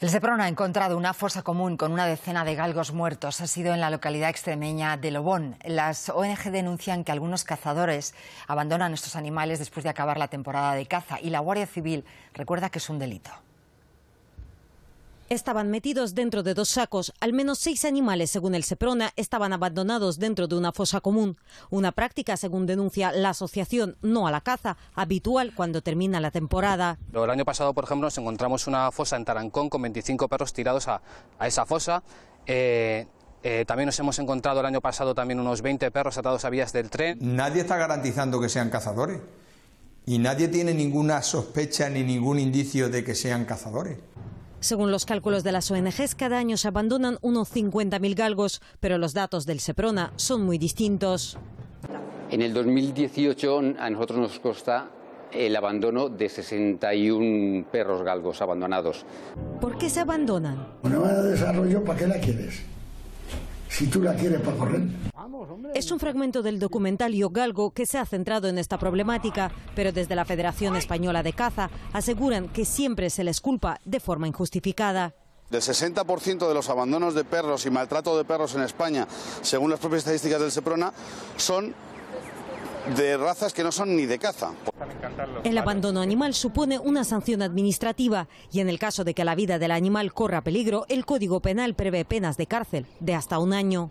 El SEPRON ha encontrado una fosa común con una decena de galgos muertos. Ha sido en la localidad extremeña de Lobón. Las ONG denuncian que algunos cazadores abandonan estos animales después de acabar la temporada de caza y la Guardia Civil recuerda que es un delito. Estaban metidos dentro de dos sacos. Al menos seis animales, según el Seprona, estaban abandonados dentro de una fosa común. Una práctica, según denuncia la asociación No a la Caza, habitual cuando termina la temporada. El año pasado, por ejemplo, nos encontramos una fosa en Tarancón con 25 perros tirados a, esa fosa. Eh, eh, también nos hemos encontrado el año pasado también unos 20 perros atados a vías del tren. Nadie está garantizando que sean cazadores y nadie tiene ninguna sospecha ni ningún indicio de que sean cazadores. Según los cálculos de las ONGs, cada año se abandonan unos 50.000 galgos, pero los datos del SEPRONA son muy distintos. En el 2018 a nosotros nos consta el abandono de 61 perros galgos abandonados. ¿Por qué se abandonan? Una mano de desarrollo, ¿para qué la quieres? tú la quieres correr. Es un fragmento del documental Yo Galgo que se ha centrado en esta problemática, pero desde la Federación Española de Caza aseguran que siempre se les culpa de forma injustificada. Del 60% de los abandonos de perros y maltrato de perros en España, según las propias estadísticas del SEPRONA, son de razas que no son ni de caza. El abandono animal supone una sanción administrativa y en el caso de que la vida del animal corra peligro, el Código Penal prevé penas de cárcel de hasta un año.